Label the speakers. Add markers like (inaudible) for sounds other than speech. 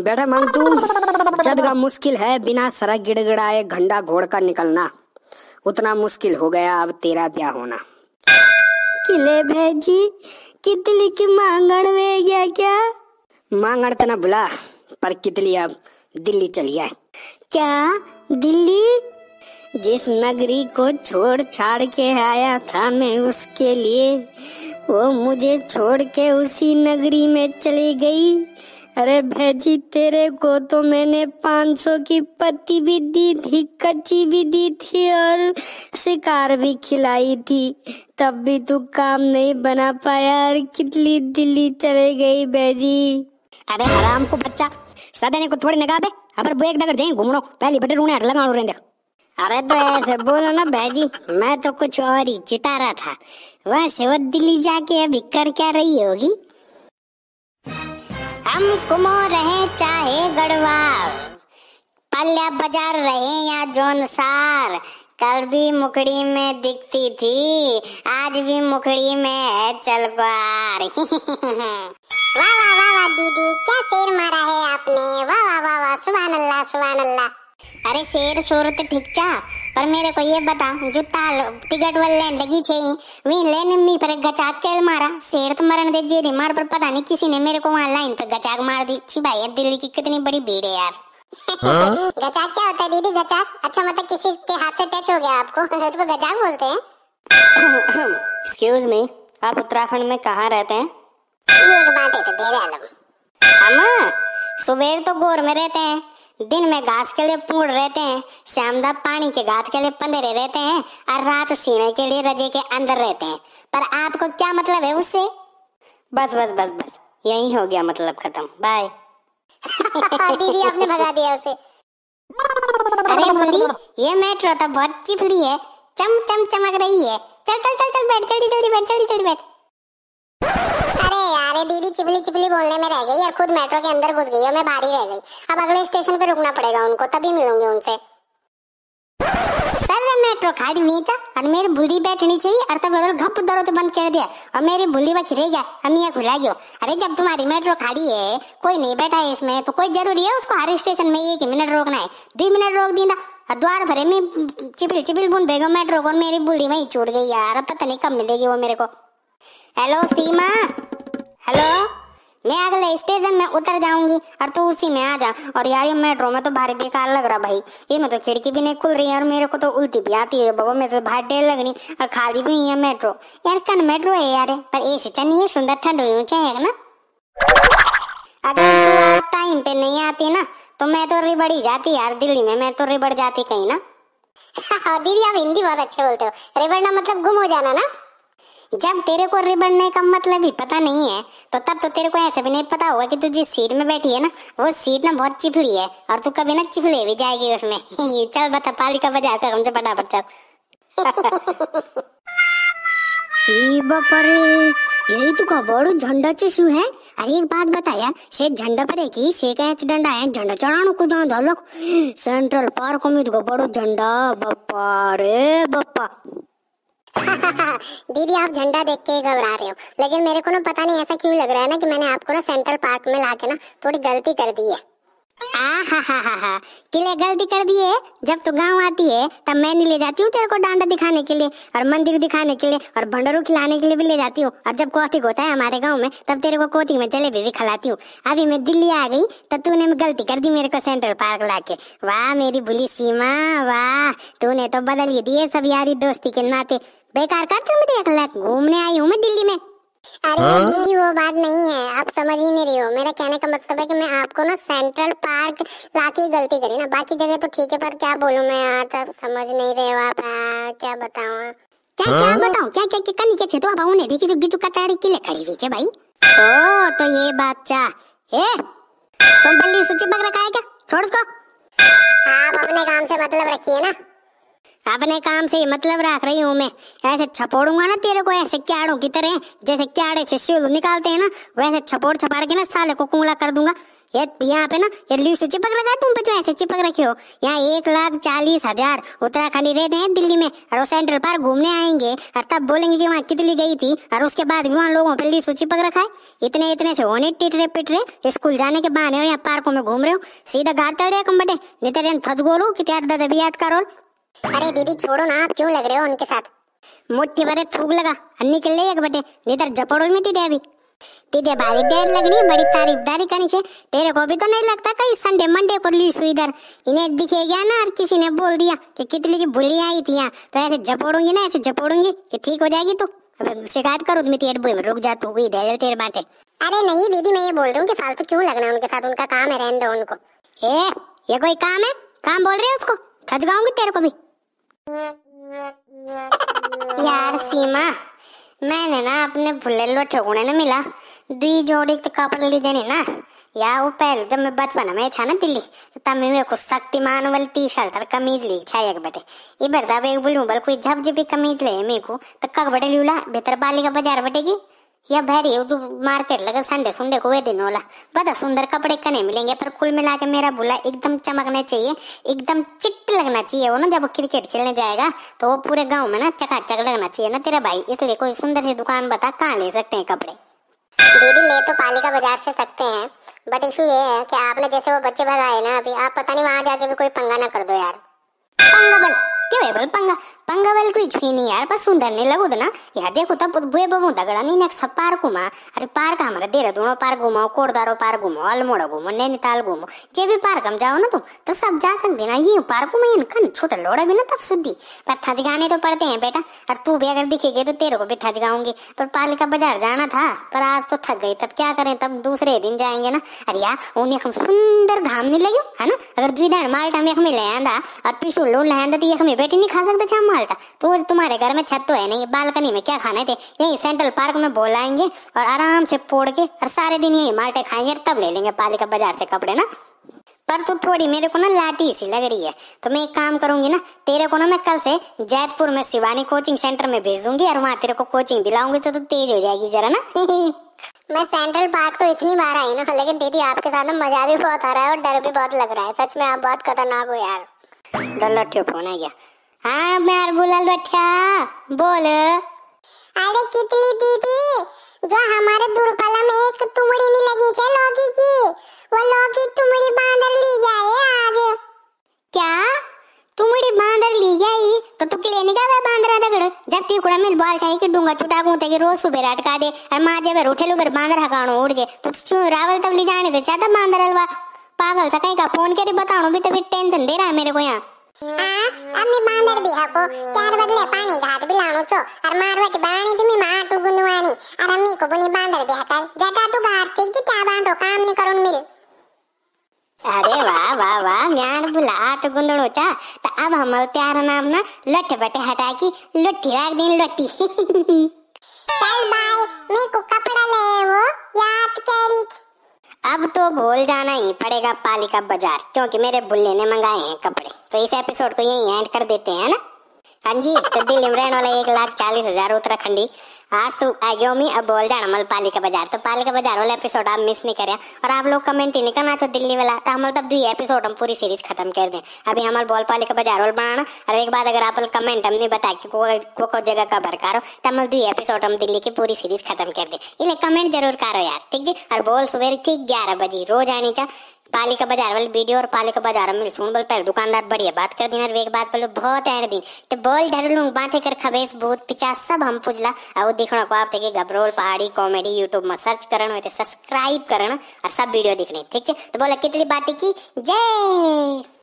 Speaker 1: बेटा मंगतू जद का मुश्किल है बिना सरक गिड़गिड़ाए घंटा घोड़ कर निकलना उतना मुश्किल हो गया अब तेरा क्या होना किले भेजी कितली की मांगण वे गया क्या मांगण तो ना बुला पर कितली अब दिल्ली चली आए क्या दिल्ली जिस नगरी को छोड़ छाड़ के आया था मैं उसके लिए वो मुझे छोड़ के उसी नगरी में चली गई अरे भेजी तेरे को तो मैंने 500 की पत्ती भी दी थी कच्ची भी दी थी और शिकार भी खिलाई थी तब भी तू काम नहीं बना पाया और कितनी दिल्ली चले गई भेजी अरे हराम को बच्चा सदने को थोड़ी नगा अब अबर बुएक नगर जाए घूमो पहली बटे रूने हट लगा देख अरे तो ऐसे बोलो ना भाई मैं तो कुछ और ही चिता रहा था वैसे वो दिल्ली जाके अभी कर क्या रही होगी हम कुमो रहे चाहे गढ़वाल पल्ला बाजार रहे या जोनसार कल भी मुखड़ी में दिखती थी आज भी मुखड़ी में है चल चलबार (laughs) वाह वाह वाह वाह दीदी क्या शेर मारा है आपने वाह वाह वाह वाह सुभान अल्लाह सुभान अल्लाह अरे शेर शोर तो ठीक चा पर मेरे को ये बता जूता टिकट वाले लेन लगी छे वी लेन मी पर गचाक के मारा शेर तो मरण दे जे दे मार पर पता नहीं किसी ने मेरे को वहां लाइन पे गचाक मार दी छी भाई अब दिल्ली की कितनी बड़ी भीड़ है यार हाँ? (laughs) गचाक क्या होता है दीदी गचाक अच्छा मतलब किसी के हाथ से टच हो गया आपको उसको (laughs) गचाक बोलते हैं एक्सक्यूज (coughs) मी आप उत्तराखंड में कहाँ रहते हैं ये एक बात है तो देर आलम हम सुबेर तो गोर में रहते हैं दिन में घास के लिए पूड़ रहते हैं श्याम दा पानी के घात के लिए पंदरे रहते हैं और रात सीने के लिए रजे के अंदर रहते हैं पर आपको क्या मतलब है उससे बस बस बस बस यही हो गया मतलब खत्म बाय (laughs) दीदी आपने भगा दिया उसे अरे बुंदी ये मेट्रो तो बहुत चिपली है चम चम चमक रही है चल चल चल चल बैठ जल्दी जल्दी बैठ जल्दी जल्दी बैठ अरे यार अरे दीदी चिपली चिपली बोलने में रह गई और खुद मेट्रो के अंदर घुस गई और मैं बाहर ही रह गई अब अगले स्टेशन पर रुकना पड़ेगा उनको तभी मिलूंगी उनसे सर मेट्रो खाड़ी हुई था और मेरी बुढ़ी बैठनी चाहिए और तब उधर घप दरोज बंद कर दिया और मेरी बुढ़ी बा खिरे गया हम यहाँ खुला गयो अरे जब तुम्हारी मेट्रो खाड़ी है कोई नहीं बैठा है इसमें तो कोई जरूरी है उसको हर स्टेशन में एक मिनट रोकना है दो मिनट रोक दी द्वार भरे में चिपिल चिपिल बुन भेगो मेट्रो को मेरी बुढ़ी वहीं छूट गई यार पता नहीं कब मिलेगी वो मेरे को हेलो सीमा हेलो मैं अगले स्टेशन में उतर जाऊंगी और तू उसी में आ जा और यार ये मेट्रो में तो भारी बेकार लग रहा भाई ये मैं तो खिड़की भी नहीं खुल रही है और मेरे को तो उल्टी भी आती है बाबा मेरे तो भारी डेर लग रही और खाली भी है मेट्रो यार कन मेट्रो है यार पर ए सी चलनी तो है सुंदर ठंड हुई ऊंचा है ना अगर टाइम पे नहीं आती ना तो मैं तो रिबड़ ही जाती यार दिल्ली में मैं तो रिबड़ जाती कहीं ना (laughs) हाँ, दीदी आप हिंदी बहुत अच्छे बोलते हो रिबड़ना मतलब गुम हो जाना ना जब तेरे को रिबड़ने का मतलब ही पता नहीं है तो तब तो तेरे को ऐसे भी नहीं पता होगा कि तू जिस सीट में बैठी है ना वो सीट ना बहुत चिफड़ी है और तू कभी ना चिफले भी जाएगी उसमें (laughs) चल बता पाली का बजा कर हमसे फटाफट चल (laughs) बपरे यही तो का बड़ो झंडा चीसू है अरे एक बात बता यार से झंडा पर एक ही से का एक्सीडेंट आया झंडा चढ़ानो को जाओ धलो (gasps) सेंट्रल पार्क में तो बड़ो झंडा बप्पा रे बप्पा (laughs) दीदी आप झंडा देख के घबरा रहे हो लेकिन मेरे को ना पता नहीं ऐसा क्यों लग रहा है ना कि मैंने आपको ना सेंट्रल पार्क में लाके ना थोड़ी गलती कर दी है हा हा हा हा किले गलती कर दिए जब तू तो गांव आती है तब मैं नहीं ले जाती हूँ तेरे को डांडा दिखाने के लिए और मंदिर दिखाने के लिए और भंडारू खिलाने के लिए भी ले जाती हूँ और जब कोथिक होता है हमारे गांव में तब तेरे को कोथिक में जलेबी भी खिलाती हूँ अभी मैं दिल्ली आ गई तू तूने गलती कर दी मेरे को सेंट्रल पार्क ला के वाह मेरी भूली सीमा वाह तूने तो बदल ही है सब यारी दोस्ती के नाते बेकार का तुम देख लग घूमने आई हूँ मैं दिल्ली में अरे दीदी हाँ? वो बात नहीं है आप समझ ही नहीं रही हो मेरा कहने का मतलब है कि मैं आपको ना सेंट्रल पार्क लाके गलती करी ना बाकी जगह तो ठीक है पर क्या बोलूँ मैं यार तो समझ नहीं रहे हो आप क्या बताऊँ क्या हाँ? क्या बताऊँ क्या क्या क्या कनी के तो आप उन्हें देखी जो गिटू का तारी के लिए खड़ी हुई भाई ओ तो ये बात चा ए तुम बल्ली सूची बग रखा है क्या छोड़ उसको आप अपने काम से मतलब रखिए ना अपने काम से मतलब रख रही हूँ मैं ऐसे छपोड़ूंगा ना तेरे को ऐसे क्याड़ों की तरह जैसे क्याड़े से शिव निकालते हैं ना वैसे छपोड़ छपाड़ के ना साले को कुंगला कर दूंगा ये यहाँ पे ना ये लिस्ट चिपक रखा है तुम पे जो तो ऐसे चिपक रखे हो यहाँ एक लाख चालीस हजार उत्तराखंडी रहते हैं दिल्ली में और वो सेंट्रल पार्क घूमने आएंगे और तब बोलेंगे कि वहाँ कितली गई थी और उसके बाद भी वहाँ लोगों पे लिस्ट चिपक रखा है इतने इतने से होने टिटरे पिटरे स्कूल जाने के बहाने और यहाँ पार्कों में घूम रहे हो सीधा गाड़ रहे कम बटे नहीं तेरे तो थत गोलू कि दादा भी याद करो अरे दीदी छोड़ो ना आप क्यों लग रहे हो उनके साथ मुट्ठी भरे थूक लगा निकल ले एक बटे निधर जपड़ो में दीदी अभी दीदी भारी देर लगनी बड़ी तारीफदारी करनी चाहिए तेरे को भी तो नहीं लगता कहीं संडे मंडे को लीस इधर इन्हें दिखे गया ना और किसी ने बोल दिया कि कितनी की भूली आई थी यहाँ तो ऐसे जपोड़ूंगी ना ऐसे जपोड़ूंगी कि ठीक हो जाएगी तू शिकायत करो तुम्हें तेरे बोई रुक जा तू इधर तेरे बाटे अरे नहीं दीदी मैं ये बोल रही हूँ कि फालतू क्यों लगना उनके साथ उनका काम है रहने दो उनको ए ये कोई काम है काम बोल रहे हो उसको गाऊंगी तेरे को भी यार सीमा मैंने ना अपने भुलेलो ठेकुने ने मिला दी जोड़ी तो कपड़े ली जाने ना या वो पहले जब मैं बचपन में छा ना दिल्ली तो तब मैं मेरे को शक्तिमान वाली टी शर्ट और कमीज ली छाई एक बटे इधर तब एक बुलू बल कोई झपझपी कमीज ले मेरे को तो कक बटे लूला बेहतर बाली का बाजार बटेगी या भैरी उदू मार्केट लगा संडे सुंडे को वे दिन होला बड़ा सुंदर कपड़े कने मिलेंगे पर कुल मिला के मेरा बुला एकदम चमकना चाहिए एकदम चिट लगना चाहिए वो ना जब क्रिकेट खेलने जाएगा तो वो पूरे गांव में ना चकाचक लगना चाहिए ना तेरा भाई इसलिए कोई सुंदर सी दुकान बता कहाँ ले सकते हैं कपड़े दीदी ले तो पालिका बाजार से सकते हैं बट इशू ये है कि आपने जैसे वो बच्चे भगाए ना अभी आप पता नहीं वहाँ जाके भी कोई पंगा ना कर दो यार पंगा बल क्यों है बल पंगा पंगवल कुछ भी नहीं यार बस सुंदर नहीं लगो देना तो यार देखो तब तो बुए बबू दगड़ा नहीं नेक्स्ट सब पार्क घुमा अरे पार्क हमारा देहरादून पार्क घुमाओ कोटदारो पार्क घुमाओ अल्मोड़ा घुमो नैनीताल घुमो जे भी पार्क हम जाओ ना तुम तो सब जा सकते ना ये पार्क में इनकन छोटा लोड़ा भी ना तब शुद्धि पर थजगाने तो पड़ते हैं बेटा और तू भी अगर दिखेगी तो तेरे को भी थजगाऊंगी पर पालिका बाजार जाना था पर आज तो थक गई तब क्या करें तब दूसरे दिन जाएंगे ना अरे यार उन्हें हम सुंदर घाम नहीं लगे है ना अगर द्विधान माल्टा में हमें ले आंदा और पिछू लोन तो ये हमें बेटी नहीं खा चाम संभालता पूरे तुम्हारे घर में छत तो है नहीं बालकनी में क्या खाने थे यही सेंट्रल पार्क में बोलाएंगे और आराम से फोड़ के और सारे दिन यही माल्टे खाएंगे तब ले लेंगे पालिका बाजार से कपड़े ना पर तू थोड़ी मेरे को ना लाठी सी लग रही है तो मैं एक काम करूंगी ना तेरे को ना मैं कल से जयपुर में शिवानी कोचिंग सेंटर में भेज दूंगी और वहाँ तेरे को कोचिंग दिलाऊंगी तो तू तेज हो जाएगी जरा ना (laughs) मैं सेंट्रल पार्क तो इतनी बार आई ना लेकिन दीदी आपके साथ ना मजा भी बहुत आ रहा है और डर भी बहुत लग रहा है सच में आप बहुत खतरनाक हो यार दल्ला फोन आ गया हाँ मैं बुलल बच्चा बोल अरे कितनी दीदी जो हमारे दुर्पला में एक तुमड़ी नहीं लगी थी लौकी की वो लौकी तुमड़ी बांदर ली जाए आज क्या तुमड़ी बांदर ली जाई तो तू क्लिनिक का बांध रहा दगड़ जब ती कुड़ा में बाल चाहिए कि डूंगा चुटा डाकू ते तो रोज सुबह अटका दे और मां जब उठे लो बांदर हकाणो उड़ जे तो रावल तब ले जाने दे चाहता पागल था कहीं का फोन करे बताणो भी तो टेंशन दे रहा है मेरे को यहाँ હા અમે બાંદર બી હકો ત્યાર બદલે પાણી ઘાટ બિલાણો છો અર મારવટ બાણી તમી માં તું ગુંદવાણી અર અમી કો બની બાંદર બી હતા જટા તું ઘાટ તીક જી ત્યાં બાંડો કામ ની કરું મિલ अरे वाह वाह वाह ज्ञान बुला तो गुंदड़ो चा तो अब हमारो त्यार नाम ना लठ बटे हटा की लुट्ठी राख दिन लुट्टी चल बाय मैं को कपड़ा ले वो याद करी अब तो भूल जाना ही पड़ेगा पालिका बाजार क्योंकि मेरे बुल्ले ने मंगाए हैं कपड़े तो इस एपिसोड को यही एंड कर देते हैं ना हाँ जी तो में रहने वाला एक लाख चालीस हजार उत्तराखंडी आज तू आ गयो मी अब बोल जाना मल पालिका बाजार तो पालिका बाजार वाला एपिसोड आप मिस नहीं करें और आप लोग कमेंट ही नहीं करना चाहो दिल्ली वाला तो हम तब दुई एपिसोड हम पूरी सीरीज खत्म कर दें अभी हमारे बोल पालिका बाजार वाला बनाना और एक बार अगर आप कमेंट हम नहीं बता कि को, को जगह का भर तो हम दुई एपिसोड हम दिल्ली की पूरी सीरीज खत्म कर दें इसलिए कमेंट जरूर करो यार ठीक जी और बोल सुबह ठीक ग्यारह बजे रोज आनी चाहिए पाली का बाजार वाले वीडियो और पाली का बाजार में सुन बोल पहले दुकानदार बढ़िया बात कर दिन और बात बोलो बहुत ऐड दिन तो बोल ढरू बांटे कर खबेस भूत पिचास सब हम पुजला और देखना को आप देखे घबरोल पहाड़ी कॉमेडी यूट्यूब में सर्च करण सब्सक्राइब करण और सब वीडियो दिखने ठीक है तो बोला कितनी बाटी की जय